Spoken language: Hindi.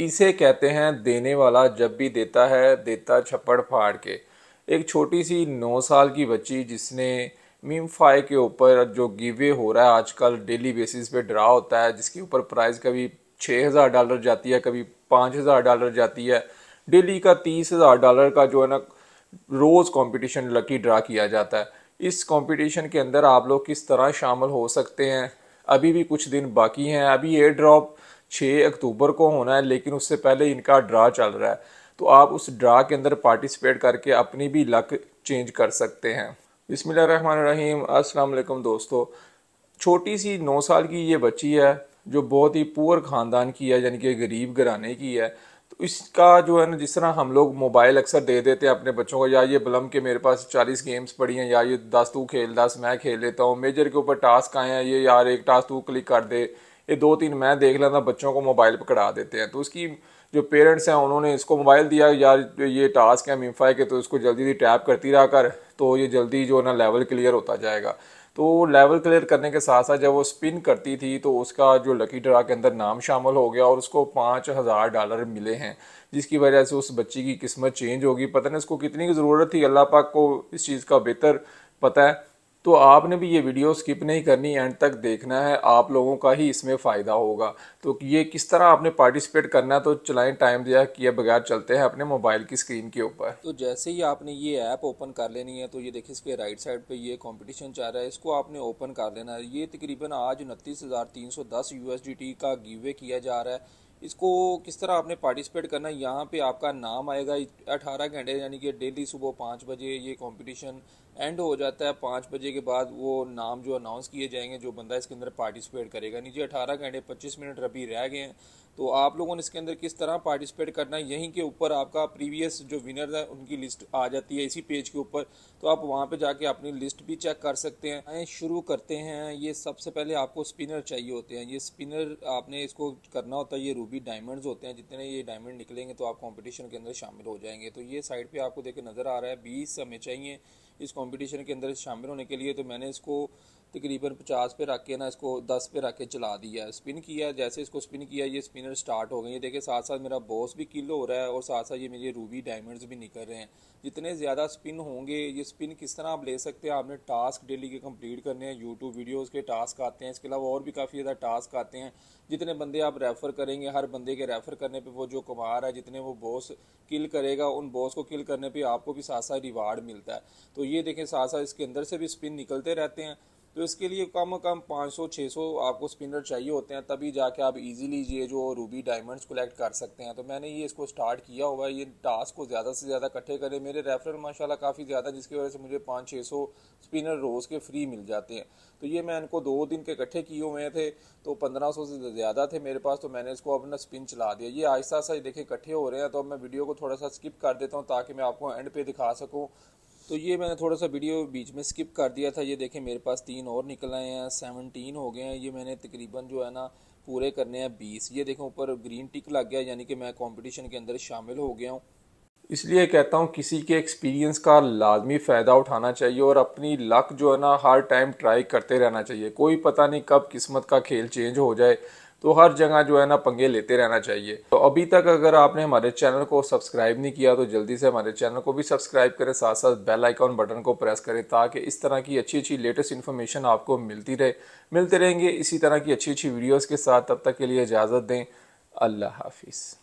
इसे कहते हैं देने वाला जब भी देता है देता छप्पड़ फाड़ के एक छोटी सी नौ साल की बच्ची जिसने मीम फाई के ऊपर जो गिवे हो रहा है आजकल डेली बेसिस पे ड्रा होता है जिसके ऊपर प्राइस कभी छः हज़ार डॉलर जाती है कभी पाँच हज़ार डॉलर जाती है डेली का तीस हज़ार डॉलर का जो है ना रोज़ कंपटीशन लकी ड्रा किया जाता है इस कंपटीशन के अंदर आप लोग किस तरह शामिल हो सकते हैं अभी भी कुछ दिन बाकी हैं अभी एयर ड्रॉप छः अक्टूबर को होना है लेकिन उससे पहले इनका ड्रा चल रहा है तो आप उस ड्रा के अंदर पार्टिसिपेट करके अपनी भी लक चेंज कर सकते हैं बिसमिल रहीम अस्सलाम दोस्तों छोटी सी नौ साल की ये बच्ची है जो बहुत ही पुअर ख़ानदान की है यानी कि गरीब घराने की है तो इसका जो है ना जिस तरह हम लोग मोबाइल अक्सर दे देते हैं अपने बच्चों को या ये बलम के मेरे पास चालीस गेम्स पड़ी हैं या ये दस तू खेल दस मैं खेल लेता हूँ मेजर के ऊपर टास्क आए हैं ये यार एक टास्क तू क्लिक कर दे ये दो तीन मैं देख लेता बच्चों को मोबाइल पकड़ा देते हैं तो उसकी जो पेरेंट्स हैं उन्होंने इसको मोबाइल दिया यार ये टास्क है मीफाई के तो इसको जल्दी जल्दी टैप करती रहा कर तो ये जल्दी जो ना लेवल क्लियर होता जाएगा तो लेवल क्लियर करने के साथ साथ जब वो स्पिन करती थी तो उसका जो लकी ड्रा के अंदर नाम शामिल हो गया और उसको पाँच हज़ार डॉलर मिले हैं जिसकी वजह से उस बच्ची की किस्मत चेंज होगी पता नहीं उसको कितनी की ज़रूरत थी अल्लाह पाक को इस चीज़ का बेहतर पता है तो आपने भी ये वीडियो स्किप नहीं करनी एंड तक देखना है आप लोगों का ही इसमें फ़ायदा होगा तो ये किस तरह आपने पार्टिसिपेट करना है तो चलाएं टाइम दिया किए बगैर चलते हैं अपने मोबाइल की स्क्रीन के ऊपर तो जैसे ही आपने ये ऐप ओपन कर लेनी है तो ये देखिए इसके राइट साइड पर ये कॉम्पिटिशन चाह रहा है इसको आपने ओपन कर लेना है ये तकरीबन आज उनतीस यूएसडीटी का गिवे किया जा रहा है इसको किस तरह आपने पार्टिसिपेट करना है यहाँ पे आपका नाम आएगा 18 घंटे यानी कि डेली सुबह पाँच बजे ये कंपटीशन एंड हो जाता है पाँच बजे के बाद वो नाम जो अनाउंस किए जाएंगे जो बंदा इसके अंदर पार्टिसिपेट करेगा नीचे अठारह घंटे पच्चीस मिनट अभी रह गए हैं तो आप लोगों ने इसके अंदर किस तरह पार्टिसिपेट करना है यहीं के ऊपर आपका प्रीवियस जो विनर है उनकी लिस्ट आ जाती है इसी पेज के ऊपर तो आप वहाँ पे जाके अपनी लिस्ट भी चेक कर सकते हैं आए शुरू करते हैं ये सबसे पहले आपको स्पिनर चाहिए होते हैं ये स्पिनर आपने इसको करना होता है ये रूबी डायमंड्स होते हैं जितने ये डायमंड निकलेंगे तो आप कॉम्पिटिशन के अंदर शामिल हो जाएंगे तो ये साइड पर आपको देखे नज़र आ रहा है बीस हमें चाहिए इस कंपटीशन के अंदर शामिल होने के लिए तो मैंने इसको तकरीबन पचास पे रख के ना इसको दस पे रख के चला दिया स्पिन किया जैसे इसको स्पिन किया ये स्पिनर स्टार्ट हो गई है देखिए साथ साथ मेरा बॉस भी किल हो रहा है और साथ साथ ये मेरे रूबी डायमंड्स भी निकल रहे हैं जितने ज़्यादा स्पिन होंगे ये स्पिन किस तरह आप ले सकते हैं आपने टास्क डेली के कम्प्लीट करने हैं यूट्यूब वीडियोज़ के टास्क आते हैं इसके अलावा और भी काफ़ी ज़्यादा टास्क आते हैं जितने बंदे आप रेफ़र करेंगे हर बंदे के रेफ़र करने पर वो जो कमा रहा है जितने वो बॉस किल करेगा उन बॉस को किल करने पर आपको भी साथ साथ रिवार्ड मिलता है तो ये देखें साथ साथ इसके अंदर से भी स्पिन निकलते रहते हैं तो इसके लिए कम कम 500-600 आपको स्पिनर चाहिए होते हैं तभी जाके आप इजीली ये जो रूबी डायमंड्स कलेक्ट कर सकते हैं तो मैंने ये इसको स्टार्ट किया हुआ है ये टास्क को ज़्यादा से ज़्यादा इकट्ठे करें मेरे रेफरल माशाल्लाह काफ़ी ज़्यादा जिसकी वजह से मुझे 500-600 स्पिनर रोज़ के फ्री मिल जाते हैं तो ये मैं इनको दो दिन के इकट्ठे किए हुए थे तो पंद्रह सौ से ज़्यादा थे मेरे पास तो मैंने इसको अपना स्पिन चला दिया ये आहिस्ता आहिस्ता देखे इकट्ठे हो रहे हैं तो अब मैं वीडियो को थोड़ा सा स्किप कर देता हूँ ताकि मैं आपको एंड पे दिखा सकूँ तो ये मैंने थोड़ा सा वीडियो बीच में स्किप कर दिया था ये देखें मेरे पास तीन और निकल आए हैं सेवनटीन हो गए हैं ये मैंने तकरीबन जो है ना पूरे करने हैं बीस ये देखें ऊपर ग्रीन टिक लग गया यानी कि मैं कंपटीशन के अंदर शामिल हो गया हूँ इसलिए कहता हूँ किसी के एक्सपीरियंस का लाजमी फ़ायदा उठाना चाहिए और अपनी लक जो है ना हर टाइम ट्राई करते रहना चाहिए कोई पता नहीं कब किस्मत का खेल चेंज हो जाए तो हर जगह जो है ना पंगे लेते रहना चाहिए तो अभी तक अगर आपने हमारे चैनल को सब्सक्राइब नहीं किया तो जल्दी से हमारे चैनल को भी सब्सक्राइब करें साथ साथ बेल आइकॉन बटन को प्रेस करें ताकि इस तरह की अच्छी अच्छी लेटेस्ट इन्फॉर्मेशन आपको मिलती रहे मिलते रहेंगे इसी तरह की अच्छी अच्छी वीडियोज़ के साथ तब तक के लिए इजाज़त दें अल्लाह हाफिज़